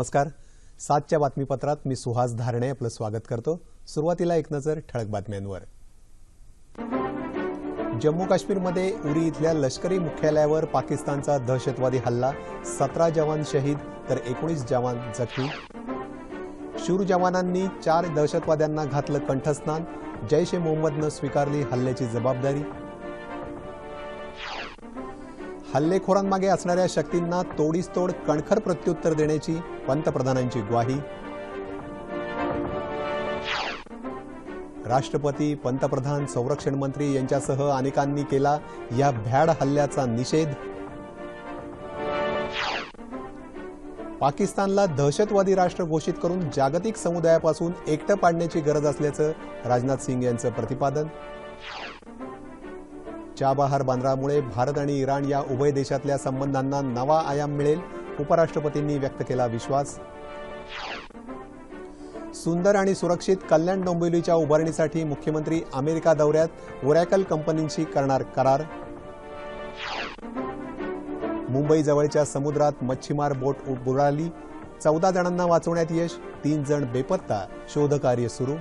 नमस्कार सातच्या बातमीपत्रात मी सुहास धारणे आपलं स्वागत करतो सुरुवातीला एक नजर ठळक बातम्यांवर जम्मू काश्मीरमध्ये उरी इथल्या लष्करी मुख्यालयावर पाकिस्तानचा दहशतवादी हल्ला सतरा जवान शहीद तर एकोणीस जवान जखमी शूर जवानांनी चार दहशतवाद्यांना घातलं कंठस्नान जैश ए मोहम्मदनं स्वीकारली हल्ल्याची जबाबदारी हल्लेखोरांमागे असणाऱ्या शक्तींना तोड कणखर प्रत्युत्तर देण्याची पंतप्रधानांची ग्वाही राष्ट्रपती पंतप्रधान संरक्षण मंत्री यांच्यासह अनेकांनी केला या भ्याड हल्ल्याचा निषेध पाकिस्तानला दहशतवादी राष्ट्र घोषित करून जागतिक समुदायापासून एकटं पाडण्याची गरज असल्याचं राजनाथ सिंग यांचं प्रतिपादन चाबहार बंदरामुळे भारत आणि इराण या उभय देशातल्या संबंधांना नवा आयाम मिळेल उपराष्ट्रपतींनी व्यक्त केला विश्वास सुंदर आणि सुरक्षित कल्याण डोंबिवलीच्या उभारणीसाठी मुख्यमंत्री अमेरिका दौऱ्यात ओरॅकल कंपनींशी करणार करार मुंबईजवळच्या समुद्रात मच्छीमार बोट बुडाली चौदा जणांना वाचवण्यात यश तीन जण बेपत्ता शोधकार्य सुरू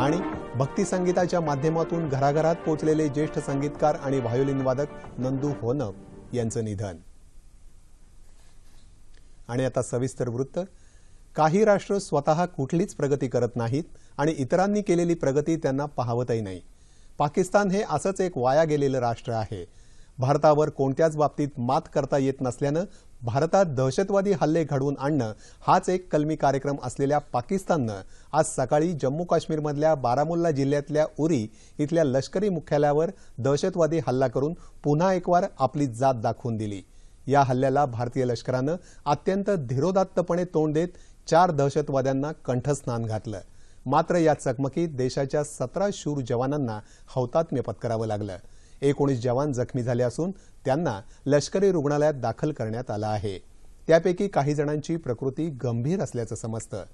आणि भक्ती संगीताच्या माध्यमातून घराघरात पोचलेले ज्येष्ठ संगीतकार आणि वादक नंदू होनप यांचं निधन आणि आता सविस्तर वृत्त काही राष्ट्र स्वतः कुठलीच प्रगती करत नाहीत आणि इतरांनी केलेली प्रगती त्यांना पाहवतही नाही पाकिस्तान हे असंच एक वाया गेलेलं राष्ट्र आहे भारतावर कोणत्याच बाबतीत मात करता येत नसल्यानं भारतात दहशतवादी हल्ले घडवून आणणं हाच एक कलमी कार्यक्रम असलेल्या पाकिस्ताननं आज सकाळी जम्मू काश्मीरमधल्या बारामुल्ला जिल्ह्यातल्या उरी इथल्या लष्करी मुख्यालयावर दहशतवादी हल्ला करून पुन्हा एकवार आपली जात दाखवून दिली या हल्ल्याला भारतीय लष्करानं अत्यंत धीरोदात्तपणे तोंड देत चार दहशतवाद्यांना कंठस्नान घातलं मात्र या चकमकीत देशाच्या सतरा शूर जवानांना हौतात्म्य पत्करावं लागलं एकोणीस जवान जखमी झाले असून त्यांना लष्करी रुग्णालयात दाखल करण्यात आलं आहे त्यापैकी काही जणांची प्रकृती गंभीर असल्याचं समजतं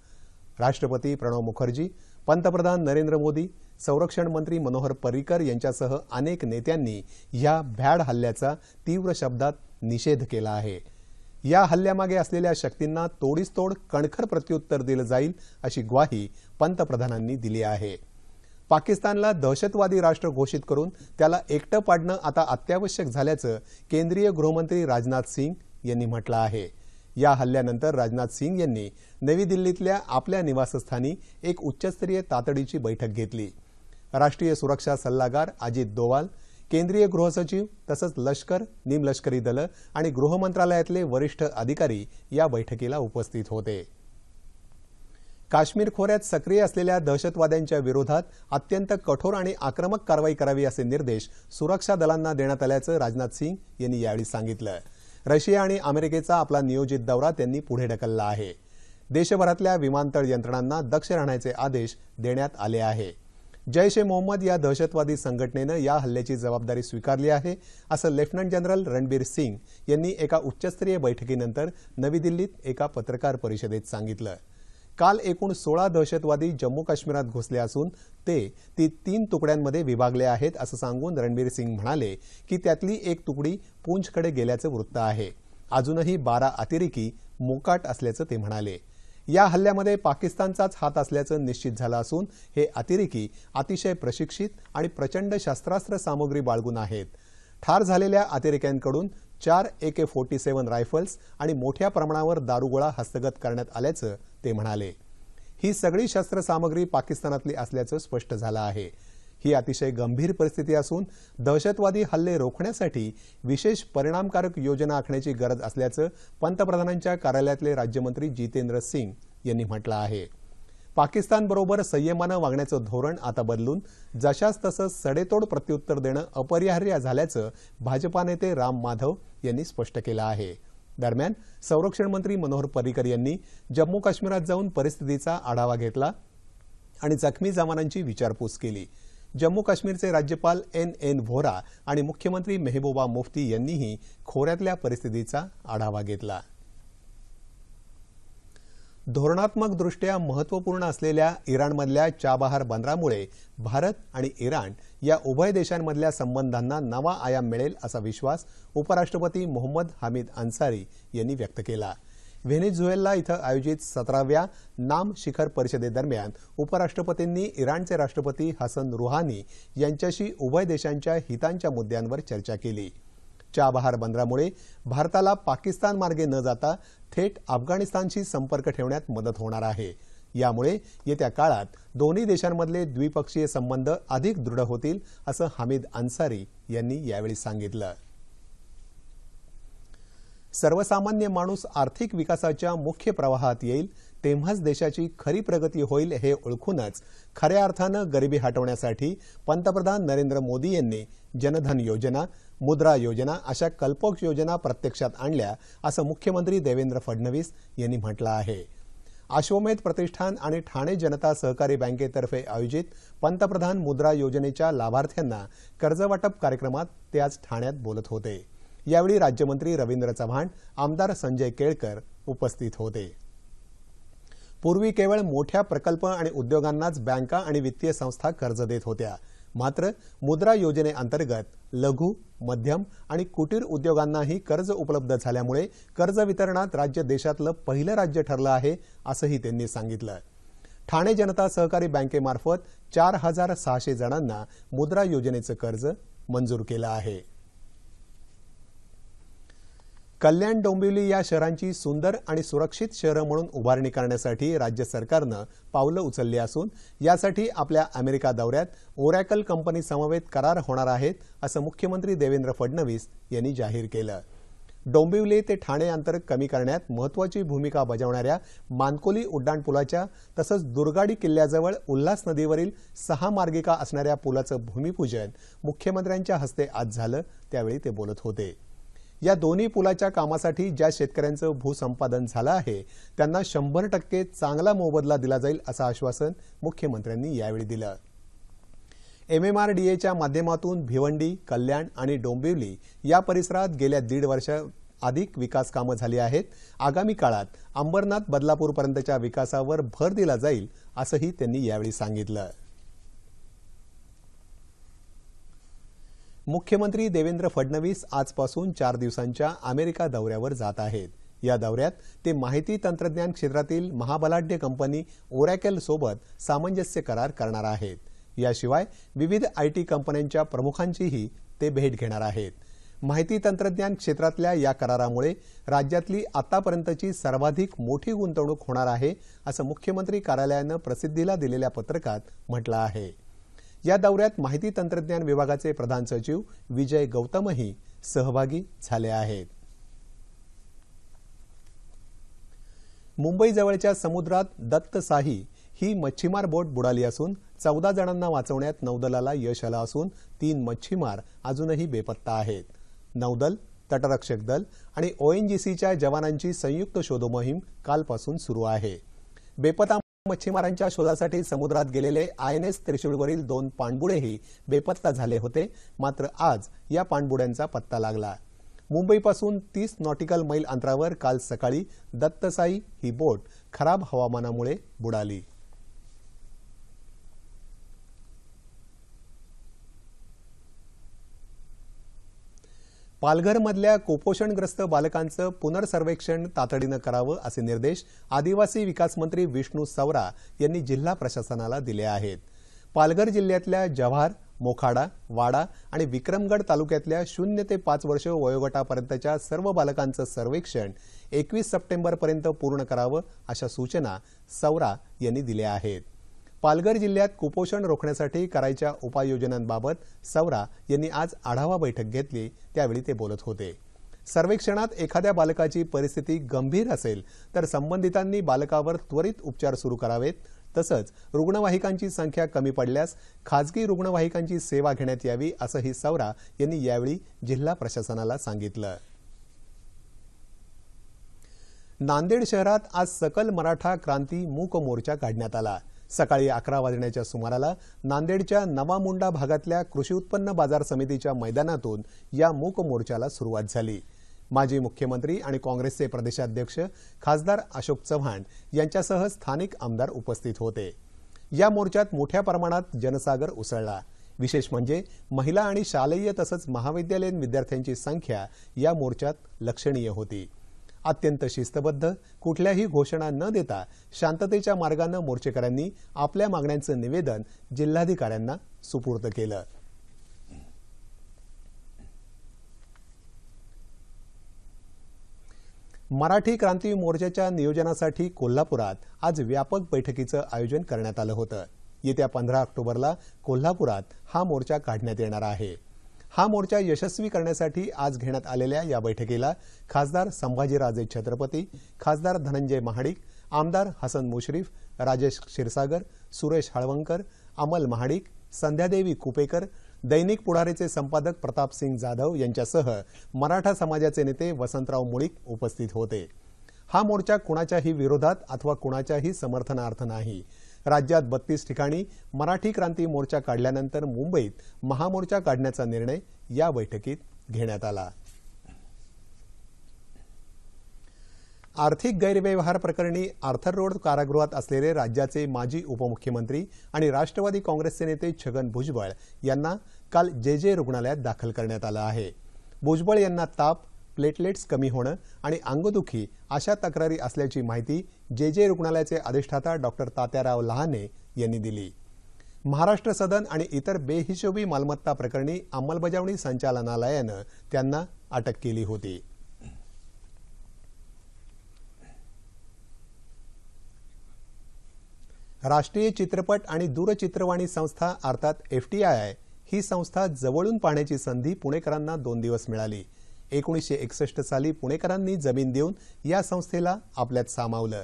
राष्ट्रपती प्रणव मुखर्जी पंतप्रधान नरेंद्र मोदी संरक्षण मंत्री मनोहर पर्रिकर यांच्यासह अनेक नेत्यांनी या भ्याड हल्ल्याचा तीव्र शब्दात निषेध केला आहे या हल्ल्यामागे असलेल्या शक्तींना तोडीस तोड कणखर प्रत्युत्तर दिलं जाईल अशी ग्वाही पंतप्रधानांनी दिली आहे पाकिस्तानला दहशतवादी राष्ट्र घोषित करून त्याला एकटं पाडणं आता अत्यावश्यक झाल्याचं केंद्रीय गृहमंत्री राजनाथ सिंग यांनी म्हटलं आहे या हल्ल्यानंतर राजनाथ सिंग यांनी नवी दिल्लीतल्या आपल्या निवासस्थानी एक उच्चस्तरीय तातडीची बैठक घेतली राष्ट्रीय सुरक्षा सल्लागार अजित दोवाल केंद्रीय गृहसचिव तसंच लष्कर निमलष्करी दलं आणि गृहमंत्रालयातले वरिष्ठ अधिकारी या बैठकीला उपस्थित होते काश्मीर खोऱ्यात सक्रिय असलेल्या दहशतवाद्यांच्या विरोधात अत्यंत कठोर आणि आक्रमक कारवाई करावी असे निर्देश सुरक्षा दलांना देण्यात आल्याचं राजनाथ सिंग यांनी यावेळी सांगितलं रशिया आणि अमेरिकेचा आपला नियोजित दौरा त्यांनी पुढे ढकलला आहे देशभरातल्या विमानतळ यंत्रणांना दक्ष राहण्याचे आदेश देण्यात आले आहे जैश ए मोहम्मद या दहशतवादी संघटनेनं या हल्ल्याची जबाबदारी स्वीकारली आहे असं लेफ्टनंट जनरल रणबीर सिंग यांनी एका उच्चस्तरीय बैठकीनंतर नवी दिल्लीत एका पत्रकार परिषदेत सांगितलं काल एकूण सोळा दहशतवादी जम्मू काश्मीरात घुसले असून ते ती तीन तुकड्यांमध्ये विभागले आहेत असं सांगून रणबीर सिंग म्हणाले की त्यातली एक तुकडी पूंछकडे गेल्याचं वृत्त आहे अजूनही बारा अतिरेकी मोकाट असल्याचं ते म्हणाले या हल्ल्यामध्ये पाकिस्तानचाच हात असल्याचं निश्चित झालं असून हे अतिरेकी अतिशय प्रशिक्षित आणि प्रचंड शस्त्रास्त्र सामग्री बाळगून आहेत ठार झालेल्या अतिरेक्यांकडून चार ए के फोर्टी सेवन रायफल्स आणि मोठ्या प्रमाणावर दारुगोळा हस्तगत करण्यात आल्याचं ते म्हणाले ही सगळी शस्त्रसामग्री पाकिस्तानातली असल्याचं स्पष्ट झालं आहे ही अतिशय गंभीर परिस्थिती असून दहशतवादी हल्ले रोखण्यासाठी विशेष परिणामकारक योजना आखण्याची गरज असल्याचं पंतप्रधानांच्या कार्यालयातले राज्यमंत्री जितेंद्र सिंग यांनी म्हटलं आहे पाकिस्तानबरोबर संयमानं वागण्याचं धोरण आता बदलून जशास तसं सडेतोड प्रत्युत्तर देणं अपरिहार्य झाल्याचं भाजपा नेते राम माधव यांनी स्पष्ट केलं आहे दरम्यान संरक्षण मंत्री मनोहर पर्रिकर यांनी जम्मू काश्मीरात जाऊन परिस्थितीचा आढावा घेतला आणि जखमी जवानांची विचारपूस केली जम्मू काश्मीरचे राज्यपाल एन एन व्होरा आणि मुख्यमंत्री मेहबूबा मुफ्ती यांनीही खोऱ्यातल्या परिस्थितीचा आढावा घेतला धोरणात्मकदृष्ट्या महत्त्वपूर्ण असलेल्या इराणमधल्या चाबहार बंदरामुळे भारत आणि इराण या उभय देशांमधल्या संबंधांना नवा आयाम मिळेल असा विश्वास उपराष्ट्रपती मोहम्मद हामिद अन्सारी यांनी व्यक्त केला व्हेनेझुएला इथं आयोजित सतराव्या नाम शिखर परिषदेदरम्यान उपराष्ट्रपतींनी इराणचे राष्ट्रपती हसन रुहानी यांच्याशी उभय देशांच्या हितांच्या मुद्द्यांवर चर्चा केली चाबहार बंदरामुळे भारताला पाकिस्तान मार्गे न जाता थेट अफगाणिस्तानशी संपर्क ठेवण्यात मदत होणार आहे यामुळे येत्या काळात दोन्ही देशांमधले द्विपक्षीय संबंध अधिक दृढ होतील असं हमीद अन्सारी यांनी यावेळी सांगितलं सर्वसामान्य माणूस आर्थिक विकासाच्या मुख्य प्रवाहात येईल तेव्हाच देशाची खरी प्रगती होईल हे ओळखूनच खऱ्या अर्थानं गरिबी हटवण्यासाठी पंतप्रधान नरेंद्र मोदी यांनी जनधन योजना मुद्रा योजना अशा कल्पोक योजना प्रत्यक्षात आणल्या असं मुख्यमंत्री देवेंद्र फडणवीस यांनी म्हटलं आहे अश्वमेध प्रतिष्ठान आणि ठाणे जनता सहकारी बँकेतर्फे आयोजित पंतप्रधान मुद्रा योजनेच्या लाभार्थ्यांना कर्जवाटप कार्यक्रमात ते आज ठाण्यात बोलत होते यावेळी राज्यमंत्री रवींद्र चव्हाण आमदार संजय केळकर उपस्थित होते पूर्वी केवळ मोठ्या प्रकल्प आणि उद्योगांनाच बँका आणि वित्तीय संस्था कर्ज देत होत्या मात्र मुद्रा योजनेअंतर्गत लघु मध्यम आणि कुटीर उद्योगांनाही कर्ज उपलब्ध झाल्यामुळे कर्ज वितरणात राज्य देशातलं पहिलं राज्य ठरलं आहे असंही त्यांनी सांगितलं ठाणे जनता सहकारी बँकेमार्फत चार हजार सहाशे जणांना मुद्रा योजनेचं कर्ज मंजूर केलं आहे कल्याण डोंबिवली या शहरांची सुंदर आणि सुरक्षित शहरं म्हणून उभारणी करण्यासाठी राज्य सरकारनं पावलं उचलली असून यासाठी आपल्या अमेरिका दौऱ्यात ओरॅकल समवेत करार होणार आहेत असं मुख्यमंत्री देवेंद्र फडणवीस यांनी जाहीर केलं डोंबिवली ते ठाणे अंतर कमी करण्यात महत्त्वाची भूमिका बजावणाऱ्या मानकोली उड्डाणपुलाच्या तसंच दुर्गाडी किल्ल्याजवळ उल्हास नदीवरील सहा मार्गिका असणाऱ्या पुलाचं भूमिपूजन मुख्यमंत्र्यांच्या हस्ते आज झालं त्यावेळी ते बोलत होते या दोन्ही पुलाच्या कामासाठी ज्या शेतकऱ्यांचं भूसंपादन झालं आहे त्यांना शंभर टक्के चांगला मोबदला दिला जाईल असं आश्वासन मुख्यमंत्र्यांनी यावेळी दिलं एम एम आर डी एच्या माध्यमातून भिवंडी कल्याण आणि डोंबिवली या परिसरात गेल्या दीड वर्ष अधिक विकास कामं झाली आहेत आगामी काळात अंबरनाथ बदलापूरपर्यंतच्या विकासावर भर दिला जाईल असंही त्यांनी यावेळी सांगितलं मुख्यमंत्री देवेंद्र फडणवीस आजपासून चार दिवसांच्या अमेरिका दौऱ्यावर जात आहेत या दौऱ्यात ते माहिती तंत्रज्ञान क्षेत्रातील महाबलाढ्य कंपनी ओरॅकेल सोबत सामंजस्य करार करणार आहेत याशिवाय विविध आय टी कंपन्यांच्या प्रमुखांचीही ते भेट घेणार आहेत माहिती तंत्रज्ञान क्षेत्रातल्या या करारामुळे राज्यातली आतापर्यंतची सर्वाधिक मोठी गुंतवणूक होणार आहे असं मुख्यमंत्री कार्यालयानं प्रसिद्धीला दिलेल्या पत्रकात म्हटलं आहे या दौऱ्यात माहिती तंत्रज्ञान विभागाचे प्रधान सचिव विजय गौतमही सहभागी झाले आहेत मुंबईजवळच्या समुद्रात दत्तसाही ही मच्छीमार बोट बुडाली असून चौदा जणांना वाचवण्यात नौदलाला यश आलं असून तीन मच्छीमार अजूनही बेपत्ता आहेत नौदल तटरक्षक दल आणि ओएनजीसीच्या जवानांची संयुक्त शोधमोहीम कालपासून सुरू आहे बेपत्ता मच्छीमारांच्या शोधासाठी समुद्रात गेलेले आय एन एस त्रिशूळवरील दोन पाणबुडेही बेपत्ता झाले होते मात्र आज या पाणबुड्यांचा पत्ता लागला मुंबईपासून तीस नॉटिकल मैल अंतरावर काल सकाळी दत्तसाई ही बोट खराब हवामानामुळे बुडाली पालघरमधल्या कुपोषणग्रस्त बालकांचं पुनर्सर्वेक्षण तातडीनं करावं असे निर्देश आदिवासी विकास मंत्री विष्णू सवरा यांनी जिल्हा प्रशासनाला दिले आहेत पालघर जिल्ह्यातल्या जव्हार मोखाडा वाडा आणि विक्रमगड तालुक्यातल्या शून्य ते पाच वर्ष वयोगटापर्यंतच्या सर्व बालकांचं सर्वेक्षण एकवीस सप्टेंबरपर्यंत पूर्ण करावं अशा सूचना सवरा यांनी दिल्या आहेत पालघर जिल्ह्यात कुपोषण रोखण्यासाठी करायच्या उपाययोजनांबाबत सवरा यांनी आज आढावा बैठक घेतली त्यावेळी ते बोलत होते सर्वेक्षणात एखाद्या बालकाची परिस्थिती गंभीर असेल तर संबंधितांनी बालकावर त्वरित उपचार सुरू करावेत तसंच रुग्णवाहिकांची संख्या कमी पडल्यास खाजगी रुग्णवाहिकांची सेवा घेण्यात यावी असंही सवरा यांनी यावेळी जिल्हा प्रशासनाला सांगितलं नांदेड शहरात आज सकल मराठा क्रांती मूक मोर्चा काढण्यात आला सकाळी अकरा वाजण्याच्या सुमाराला नांदेडच्या नवामुंडा भागातल्या कृषी उत्पन्न बाजार समितीच्या मैदानातून या मूक मोर्चाला सुरुवात झाली माजी मुख्यमंत्री आणि काँग्रेसचे प्रदेशाध्यक्ष खासदार अशोक चव्हाण यांच्यासह स्थानिक आमदार उपस्थित होते या मोर्चात मोठ्या प्रमाणात जनसागर उसळला विशेष म्हणजे महिला आणि शालेय तसंच महाविद्यालयीन विद्यार्थ्यांची संख्या या मोर्चात लक्षणीय होती अत्यंत शिस्तबद्ध कुठल्याही घोषणा न देता शांततेच्या मार्गानं मोर्चेकऱ्यांनी आपल्या मागण्यांचं निवेदन जिल्हाधिकाऱ्यांना सुपूर्द केलं मराठी क्रांती मोर्चाच्या नियोजनासाठी कोल्हापुरात आज व्यापक बैठकीचं आयोजन करण्यात आलं होतं येत्या पंधरा ऑक्टोबरला कोल्हापुरात हा मोर्चा काढण्यात येणार आहे हा मोर्चा यशस्वी करण्यासाठी आज घेण्यात आलेल्या या बैठकीला खासदार संभाजीराजे छत्रपती खासदार धनंजय महाडिक आमदार हसन मुश्रीफ राजेश क्षीरसागर सुरेश हळवंकर अमल महाडिक संध्यादेवी कुपेकर दैनिक पुढारीचे संपादक प्रतापसिंग जाधव यांच्यासह मराठा समाजाचे नेते वसंतराव मुळीक उपस्थित होते हा मोर्चा कुणाच्याही विरोधात अथवा कुणाच्याही समर्थनार्थ नाही राज्यात बत्तीस ठिकाणी मराठी क्रांती मोर्चा काढल्यानंतर मुंबईत महामोर्चा काढण्याचा निर्णय या बैठकीत घेण्यात आला आर्थिक गैरव्यवहार प्रकरणी आर्थर रोड कारागृहात असलेले राज्याचे माजी उपमुख्यमंत्री आणि राष्ट्रवादी काँग्रेसचे नेते छगन भुजबळ यांना काल जे जे रुग्णालयात दाखल करण्यात आलं आहे भुजबळ यांना ताप प्लेटलेट्स कमी होणं आणि अंगदुखी अशा तक्रारी असल्याची माहिती जे जे रुग्णालयाचे अधिष्ठाता डॉक्टर तात्याराव लहाने यांनी दिली महाराष्ट्र सदन आणि इतर बेहिशोबी मालमत्ता प्रकरणी अंमलबजावणी संचालनालयानं त्यांना अटक केली होती राष्ट्रीय चित्रपट आणि दूरचित्रवाणी संस्था अर्थात एफटीआयआय ही संस्था जवळून पाहण्याची संधी पुणेकरांना दोन दिवस मिळाली एकोणीसशे एकसष्ट साली पुणेकरांनी जमीन देऊन या संस्थेला आपल्यात सामावलं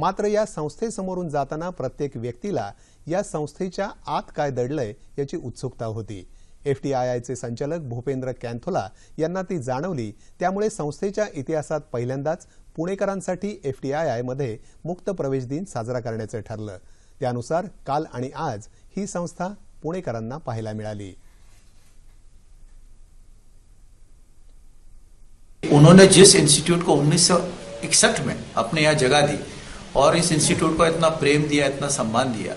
मात्र या संस्थेसमोरून जाताना प्रत्येक व्यक्तीला या संस्थेच्या आत काय दडलंय याची उत्सुकता होती एफटीआयआयचे संचालक भूपेंद्र कॅन्थोला यांना ती जाणवली त्यामुळे संस्थेच्या इतिहासात पहिल्यांदाच पुणेकरांसाठी एफटीआयआयमध्ये मुक्त प्रवेश दिन साजरा करण्याचं ठरलं त्यानुसार काल आणि आज ही संस्था पुणेकरांना पाहायला मिळाली उन्होंने जिस इंस्टीट्यूट को उन्नीस में अपने यहाँ जगह दी और इस इंस्टीट्यूट को इतना प्रेम दिया इतना सम्मान दिया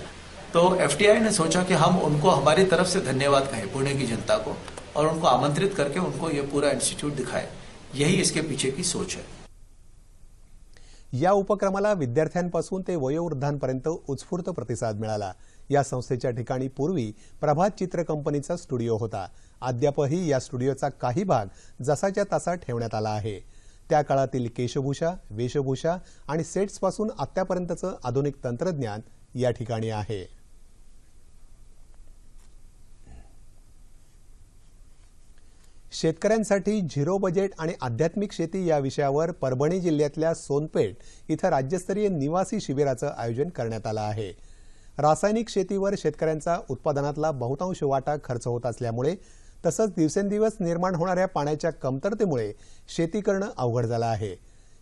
तो एफ ने सोचा कि हम उनको हमारी तरफ से धन्यवाद कहें पुणे की जनता को और उनको आमंत्रित करके उनको ये पूरा इंस्टीट्यूट दिखाए यही इसके पीछे की सोच है या उपक्रमाला विद्यार्थ्यांपासून ते वयोवृद्धांपर्यंत उत्स्फूर्त प्रतिसाद मिळाला या संस्थेच्या ठिकाणी पूर्वी प्रभात चित्र कंपनीचा स्टुडिओ होता अद्यापही या स्टुडिओचा काही भाग जसाच्या तसा ठेवण्यात आला आहे त्या काळातील केशभूषा वेशभूषा आणि सेट्स पासून आत्तापर्यंतचं आधुनिक तंत्रज्ञान या ठिकाणी आहे शेतकऱ्यांसाठी झिरो बजेट आणि आध्यात्मिक शेती या विषयावर परभणी जिल्ह्यातल्या सोनपेठ इथं राज्यस्तरीय निवासी शिबिराचं आयोजन करण्यात आलं आहे रासायनिक शेतीवर शेतकऱ्यांचा उत्पादनातला बहुतांश वाटा खर्च होत असल्यामुळे तसंच दिवसेंदिवस निर्माण होणाऱ्या पाण्याच्या कमतरतेमुळे शेती करणं अवघड झालं आहे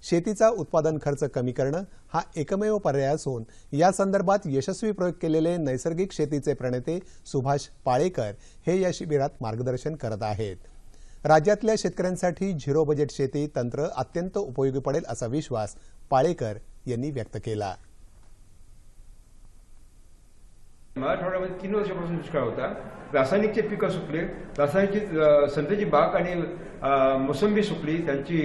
शेतीचा उत्पादन खर्च कमी करणं हा एकमेव पर्याय असून या संदर्भात यशस्वी प्रयोग केलेले नैसर्गिक शेतीचे प्रणेते सुभाष पाळेकर हे या शिबिरात मार्गदर्शन करत आहेत राज्यातल्या शेतकऱ्यांसाठी झिरो बजेट शेती तंत्र अत्यंत उपयोगी पडेल असा विश्वास पाळेकर यांनी व्यक्त केला मराठवाड्यामध्ये तीन वर्षापासून दुष्काळ होता रासायनिकचे पिकं सुकले रासायनिकची संत्र्याची बाग आणि मोसंबी सुकली त्यांची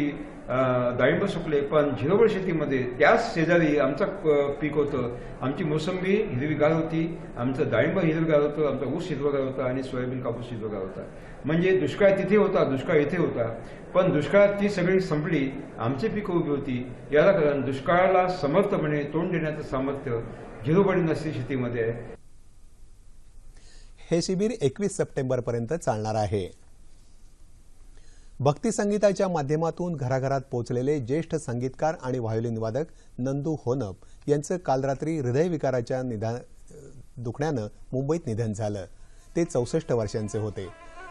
डाळिंब सुकले पण झिरोबळ शेतीमध्ये त्याच शेजारी आमचं पीक होतं आमची मोसंबी हिरवीगार होती आमचं डाळिंब हिरवीगार होतं आमचा ऊस हिरवागार होता आणि सोयाबीन कापूस हिरवागार होता म्हणजे दुष्काळ तिथे होता दुष्काळ इथे होता पण दुष्काळात ती सगळी संपली आमची पीक उभी होती याला कारण दुष्काळाला समर्थपणे तोंड देण्याचं सामर्थ्य झिरोबळी नसते शेतीमध्ये आहे हे शिबिर एकवीस सप्टेंबरपर्यंत चालणार आहे भक्ती संगीताच्या माध्यमातून घराघरात पोचलेले ज्येष्ठ संगीतकार आणि वादक नंदू होनप यांचं काल रात्री हृदयविकाराच्या निधा दुखण्यानं मुंबईत निधन झालं ते चौसष्ट वर्षांचे होते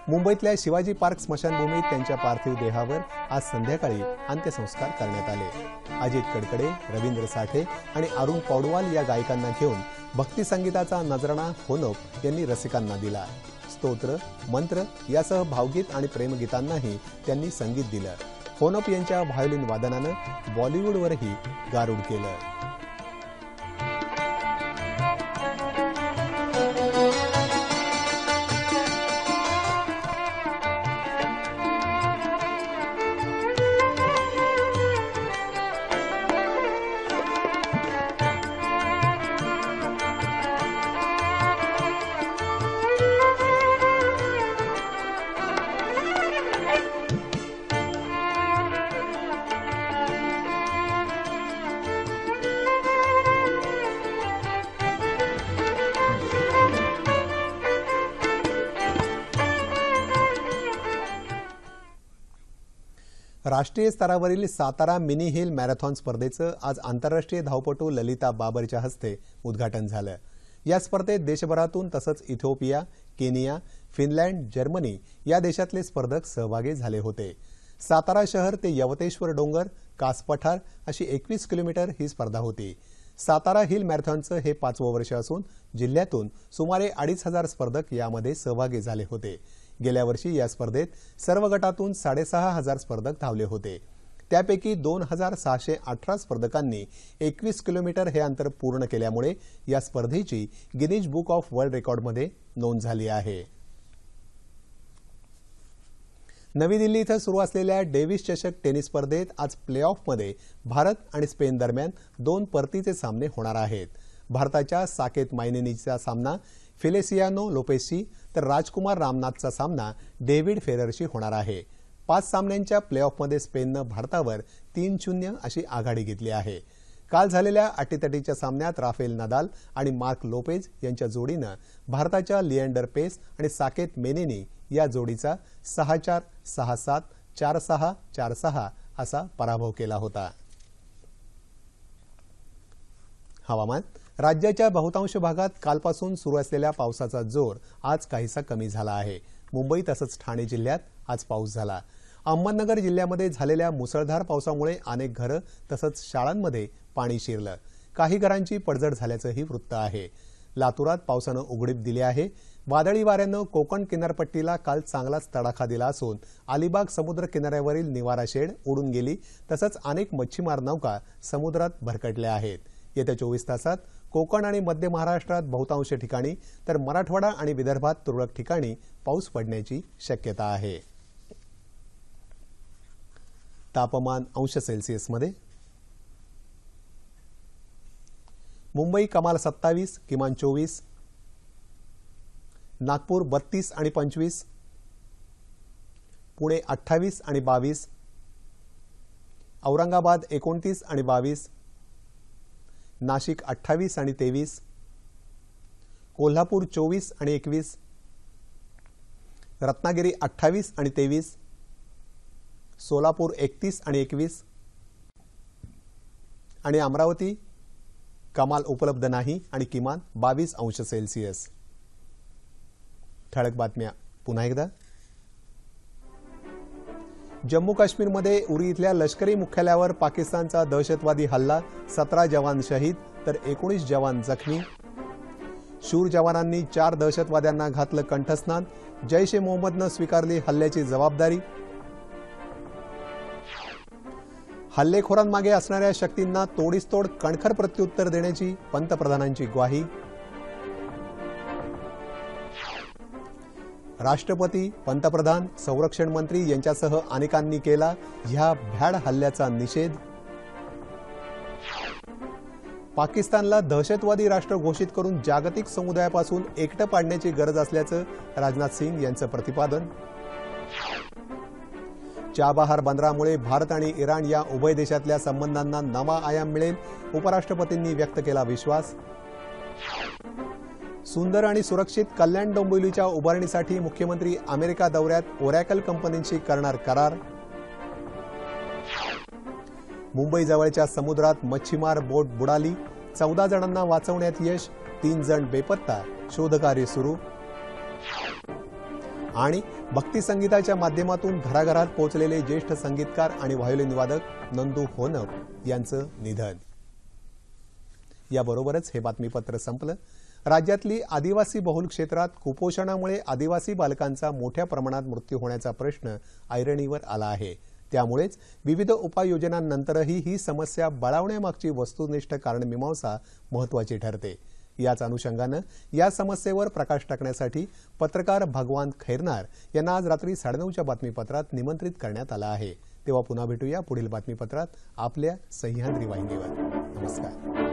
मुंबईतल्या शिवाजी पार्क स्मशानभूमीत त्यांच्या पार्थिव देहावर आज संध्याकाळी अंत्यसंस्कार करण्यात आले अजित कडकडे रवींद्र साठे आणि अरुण पौडवाल या गायकांना घेऊन भक्ती संगीताचा नजराणा होनप यांनी रसिकांना दिला स्तोत्र मंत्र यासह भावगीत आणि प्रेमगीतांनाही त्यांनी संगीत दिलं होनप यांच्या व्हायोलिन वादनानं बॉलिवूडवरही गारूड केलं राष्ट्रीय स्तरावरील सातारा मिनी हिल मॅरेथॉन स्पर्धेचं आज आंतरराष्ट्रीय धावपटू ललिता बाबरच्या हस्ते उद्घाटन झालं या स्पर्धेत देशभरातून तसंच इथिओपिया केनिया फिनलँड जर्मनी या देशातले स्पर्धक सहभागी झाले होते सातारा शहर ते यवतेश्वर डोंगर कास पठार अशी एकवीस किलोमीटर ही स्पर्धा होती सातारा हिल मॅरेथॉनचं हे पाचवं वर्ष असून जिल्ह्यातून सुमारे अडीच हजार स्पर्धक यामध्ये सहभागी झाले होते गेल्या वर्षी या स्पर्धेत सर्व गटातून साडेसहा हजार स्पर्धक धावले होते त्यापैकी दोन हजार सहाशे अठरा स्पर्धकांनी एकवीस किलोमीटर हे अंतर पूर्ण केल्यामुळे या स्पर्धेची गिनीज बुक ऑफ वर्ल्ड रेकॉर्डमध्ये नोंद झाली आहे नवी दिल्ली इथं सुरू असलेल्या डेव्हिस चषक टेनिस स्पर्धेत आज प्ले ऑफमध्ये भारत आणि स्पेन दरम्यान दोन परतीचे सामने होणार आहेत भारताच्या साकेत मायनेनीचा सामना फिलेसियानो लोपेसी तर राजकुमार रामनाथचा सामना डेव्हिड फेररशी होणार आहे पाच सामन्यांच्या प्लेऑफमध्ये स्पेननं भारतावर तीन शून्य अशी आघाडी घेतली आहे काल झालेल्या अटीतटीच्या सामन्यात राफेल नदाल आणि मार्क लोपेज यांच्या जोडीनं भारताच्या लिएंडर पेस आणि साकेत मेनेनी या जोडीचा सहा चार सहा सात चार सहा चार सहा असा पराभव केला होता हवामान राज्याच्या बहुतांश भागात कालपासून सुरू असलेल्या पावसाचा जोर आज काहीसा कमी झाला आहे मुंबई तसंच ठाणे जिल्ह्यात आज पाऊस झाला अहमदनगर जिल्ह्यामध्ये झालेल्या मुसळधार पावसामुळे अनेक घरं तसंच शाळांमध्ये पाणी शिरलं काही घरांची पडझड झाल्याचंही वृत्त आहे लातुरात पावसानं उघडीप दिली आहे वादळी वाऱ्यानं कोकण किनारपट्टीला काल चांगलाच तडाखा दिला असून अलिबाग समुद्र किनाऱ्यावरील निवारा शेड उडून गेली तसंच अनेक मच्छीमार नौका समुद्रात भरकटल्या आहेत येत्या चोवीस तासात कोकण आणि मध्य महाराष्ट्रात बहुतांश ठिकाणी तर मराठवाडा आणि विदर्भात तुरळक ठिकाणी पाऊस पडण्याची शक्यता आहे तापमान अंश सेल्सिअसमध्ये मुंबई कमाल सत्तावीस किमान चोवीस नागपूर बत्तीस आणि पंचवीस पुणे अठ्ठावीस आणि बावीस औरंगाबाद एकोणतीस आणि बावीस नाशिक अठ्ठावीस आणि तेवीस कोल्हापूर चोवीस आणि एकवीस रत्नागिरी अठ्ठावीस आणि तेवीस सोलापूर एकतीस आणि एकवीस आणि अमरावती कमाल उपलब्ध नाही आणि किमान बावीस अंश सेल्सिअस ठळक बातम्या पुन्हा एकदा जम्मू काश्मीरमध्ये उरी इथल्या लष्करी मुख्यालयावर पाकिस्तानचा दहशतवादी हल्ला सतरा जवान शहीद तर एकोणीस जवान जखमी शूर जवानांनी चार दहशतवाद्यांना घातलं कंठस्नान जैश ए मोहम्मदनं स्वीकारली हल्ल्याची जबाबदारी हल्लेखोरांमागे असणाऱ्या शक्तींना तोड कणखर प्रत्युत्तर देण्याची पंतप्रधानांची ग्वाही राष्ट्रपती पंतप्रधान संरक्षण मंत्री यांच्यासह अनेकांनी केला ह्या भ्याड हल्ल्याचा निषेध पाकिस्तानला दहशतवादी राष्ट्र घोषित करून जागतिक समुदायापासून एकटं पाडण्याची गरज असल्याचं राजनाथ सिंग यांचं प्रतिपादन चाबहार बंदरामुळे भारत आणि इराण या उभय देशातल्या संबंधांना नवा आयाम मिळेल उपराष्ट्रपतींनी व्यक्त केला विश्वास सुंदर आणि सुरक्षित कल्याण डोंबिवलीच्या उभारणीसाठी मुख्यमंत्री अमेरिका दौऱ्यात ओरॅकल कंपनीशी करणार करार मुंबईजवळच्या समुद्रात मच्छीमार बोट बुडाली चौदा जणांना वाचवण्यात यश तीन जण बेपत्ता शोधकार्य सुरू आणि भक्ती संगीताच्या माध्यमातून घराघरात पोहोचलेले ज्येष्ठ संगीतकार आणि व्हायोलिन वादक नंदू होनक यांचं निधन याबरोबरच हे बातमीपत्र संपलं राज्यातली आदिवासी बहुल क्षेत्रात कुपोषणामुळे आदिवासी बालकांचा मोठ्या प्रमाणात मृत्यू होण्याचा प्रश्न ऐरणीवर आला आहे त्यामुळेच विविध उपाययोजनांनंतरही ही समस्या बळावण्यामागची वस्तुनिष्ठ कारणमीमांसा महत्वाची ठरते याच अनुषंगानं या समस्येवर प्रकाश टाकण्यासाठी पत्रकार भगवान खैरनार यांना आज रात्री साडेनऊच्या बातमीपत्रात निमंत्रित करण्यात आलं आहे तेव्हा पुन्हा भेटूया पुढील बातमीपत्रात आपल्या सह्याद्री वाहिनीवर नमस्कार